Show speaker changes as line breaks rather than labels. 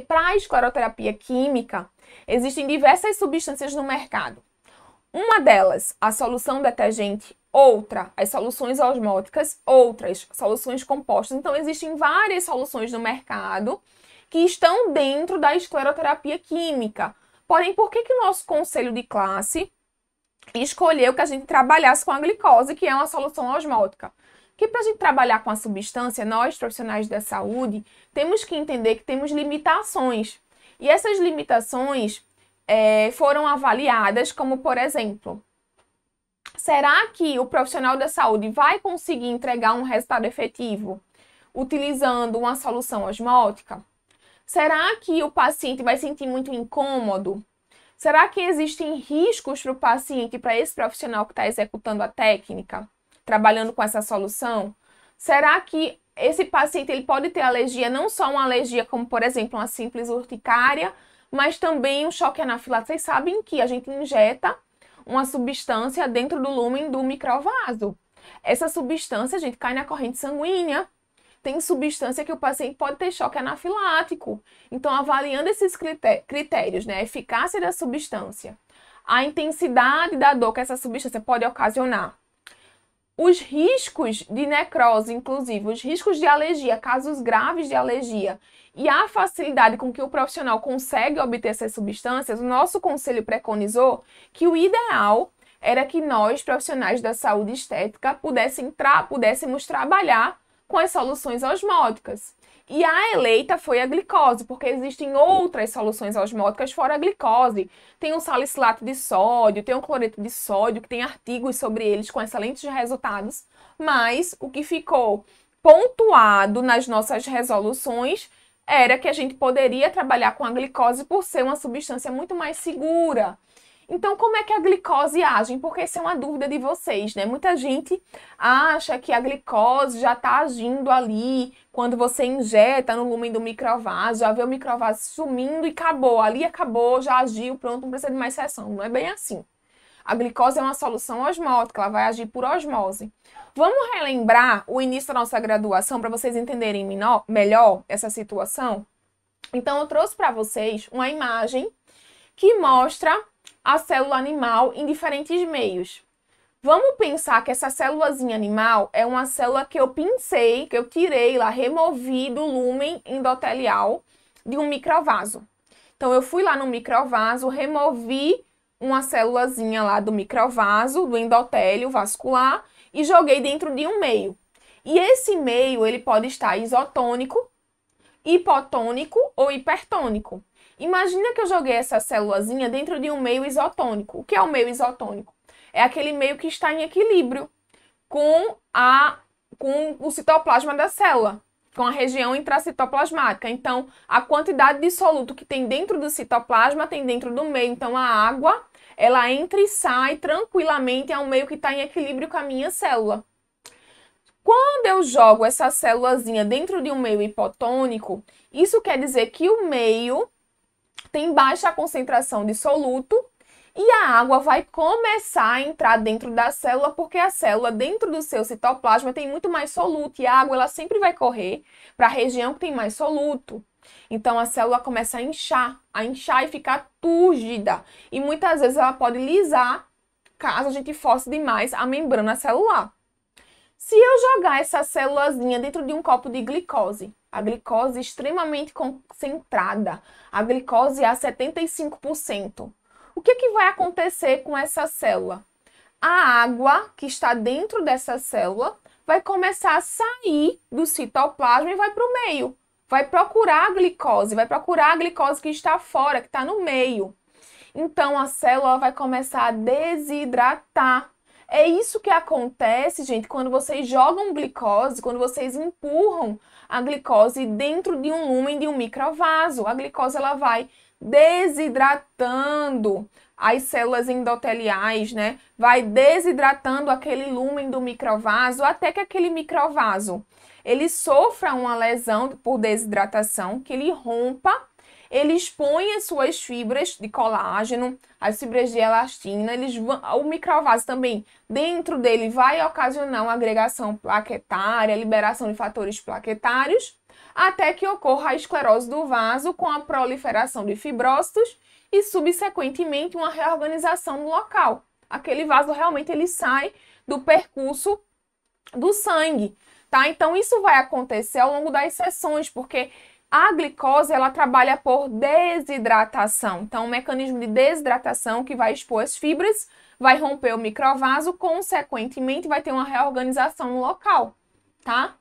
Para a escleroterapia química, existem diversas substâncias no mercado. Uma delas, a solução detergente, outra, as soluções osmóticas, outras, soluções compostas. Então, existem várias soluções no mercado que estão dentro da escleroterapia química. Porém, por que, que o nosso conselho de classe escolheu que a gente trabalhasse com a glicose, que é uma solução osmótica? que para a gente trabalhar com a substância, nós profissionais da saúde, temos que entender que temos limitações. E essas limitações é, foram avaliadas como, por exemplo, será que o profissional da saúde vai conseguir entregar um resultado efetivo utilizando uma solução osmótica? Será que o paciente vai sentir muito incômodo? Será que existem riscos para o paciente, para esse profissional que está executando a técnica? trabalhando com essa solução? Será que esse paciente ele pode ter alergia, não só uma alergia como, por exemplo, uma simples urticária, mas também um choque anafilático. Vocês sabem que a gente injeta uma substância dentro do lumen do microvaso. Essa substância, a gente, cai na corrente sanguínea. Tem substância que o paciente pode ter choque anafilático. Então, avaliando esses critérios, né, a eficácia da substância, a intensidade da dor que essa substância pode ocasionar, os riscos de necrose, inclusive, os riscos de alergia, casos graves de alergia e a facilidade com que o profissional consegue obter essas substâncias, o nosso conselho preconizou que o ideal era que nós, profissionais da saúde estética, pudessem tra pudéssemos trabalhar com as soluções osmóticas. E a eleita foi a glicose, porque existem outras soluções osmóticas fora a glicose. Tem o salicilato de sódio, tem o cloreto de sódio, que tem artigos sobre eles com excelentes resultados. Mas o que ficou pontuado nas nossas resoluções era que a gente poderia trabalhar com a glicose por ser uma substância muito mais segura então, como é que a glicose age? Porque isso é uma dúvida de vocês, né? Muita gente acha que a glicose já está agindo ali quando você injeta no lumen do microvaso, já vê o microvaso sumindo e acabou. Ali acabou, já agiu, pronto, não precisa de mais sessão. Não é bem assim. A glicose é uma solução osmótica, ela vai agir por osmose. Vamos relembrar o início da nossa graduação para vocês entenderem melhor essa situação? Então, eu trouxe para vocês uma imagem que mostra a célula animal em diferentes meios. Vamos pensar que essa célulazinha animal é uma célula que eu pincei, que eu tirei lá, removi do lumen endotelial de um microvaso. Então, eu fui lá no microvaso, removi uma célulazinha lá do microvaso, do endotélio vascular, e joguei dentro de um meio. E esse meio, ele pode estar isotônico, hipotônico ou hipertônico. Imagina que eu joguei essa célulazinha dentro de um meio isotônico. O que é o meio isotônico? É aquele meio que está em equilíbrio com, a, com o citoplasma da célula, com a região intracitoplasmática. Então, a quantidade de soluto que tem dentro do citoplasma tem dentro do meio. Então, a água, ela entra e sai tranquilamente, é um meio que está em equilíbrio com a minha célula. Quando eu jogo essa célulazinha dentro de um meio hipotônico, isso quer dizer que o meio tem baixa concentração de soluto e a água vai começar a entrar dentro da célula, porque a célula dentro do seu citoplasma tem muito mais soluto e a água ela sempre vai correr para a região que tem mais soluto. Então a célula começa a inchar, a inchar e ficar túrgida. E muitas vezes ela pode lisar caso a gente force demais a membrana celular. Se eu jogar essa célulazinha dentro de um copo de glicose, a glicose é extremamente concentrada, a glicose é a 75%, o que, é que vai acontecer com essa célula? A água que está dentro dessa célula vai começar a sair do citoplasma e vai para o meio. Vai procurar a glicose, vai procurar a glicose que está fora, que está no meio. Então a célula vai começar a desidratar é isso que acontece, gente, quando vocês jogam glicose, quando vocês empurram a glicose dentro de um lumen de um microvaso. A glicose ela vai desidratando as células endoteliais, né? Vai desidratando aquele lumen do microvaso até que aquele microvaso ele sofra uma lesão por desidratação, que ele rompa ele expõe as suas fibras de colágeno, as fibras de elastina, eles vão, o microvaso também, dentro dele, vai ocasionar uma agregação plaquetária, liberação de fatores plaquetários, até que ocorra a esclerose do vaso com a proliferação de fibrócitos e, subsequentemente, uma reorganização no local. Aquele vaso realmente ele sai do percurso do sangue. Tá? Então, isso vai acontecer ao longo das sessões, porque a glicose, ela trabalha por desidratação. Então, um mecanismo de desidratação que vai expor as fibras, vai romper o microvaso, consequentemente vai ter uma reorganização local, tá?